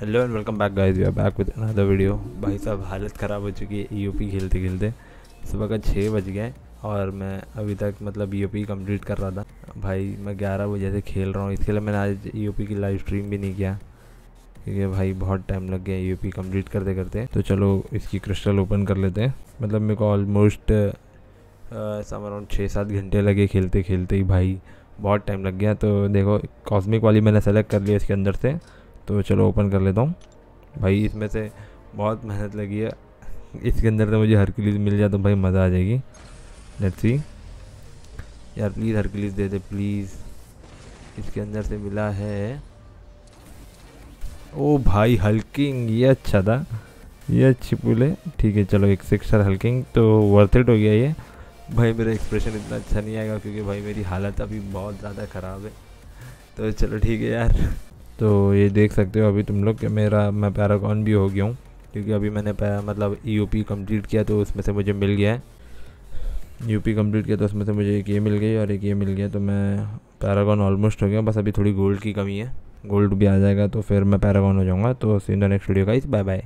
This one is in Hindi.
hello and welcome back guys we are back with another video भाई साहब हालत ख़राब हो चुकी है ईओपी e खेलते खेलते सुबह का छः बज गए और मैं अभी तक मतलब ईओपी e कंप्लीट कर रहा था भाई मैं ग्यारह बजे से खेल रहा हूँ इसके लिए मैंने आज ईओपी e की लाइव स्ट्रीम भी नहीं किया क्योंकि भाई बहुत टाइम लग गया ईओपी कंप्लीट करते करते तो चलो इसकी क्रिस्टल ओपन कर लेते हैं मतलब मेरे को ऑलमोस्ट सम अराउंड छः सात घंटे लगे खेलते खेलते ही भाई बहुत टाइम लग गया तो देखो कॉस्मिक वाली मैंने सेलेक्ट कर लिया इसके अंदर से तो चलो ओपन कर लेता हूँ भाई इसमें से बहुत मेहनत लगी है इसके अंदर तो मुझे हरक्यूलिस मिल जाए तो भाई मज़ा आ जाएगी लेट्स सी यार प्लीज़ हरक्यूलिस दे दे प्लीज़ इसके अंदर से मिला है ओ भाई हल्किंग ये अच्छा था ये अच्छी पुल है ठीक है चलो एक सिक्सर हल्किंग तो वर्थ इट हो गया ये भाई मेरा एक्सप्रेशन इतना अच्छा नहीं आएगा क्योंकि भाई मेरी हालत अभी बहुत ज़्यादा ख़राब है तो चलो ठीक है यार तो ये देख सकते हो अभी तुम लोग कि मेरा मैं पैरागॉन भी हो गया हूँ क्योंकि अभी मैंने मतलब पी e कंप्लीट किया तो उसमें से मुझे मिल गया है यूपी e कंप्लीट किया तो उसमें से मुझे एक ये मिल गई और एक ये मिल गया तो मैं पैरागॉन ऑलमोस्ट हो गया बस अभी थोड़ी गोल्ड की कमी है गोल्ड भी आ जाएगा तो फिर मैं पैरागॉन हो जाऊँगा तो इन द नेक्स्ट वीडियो का इस बाय बाय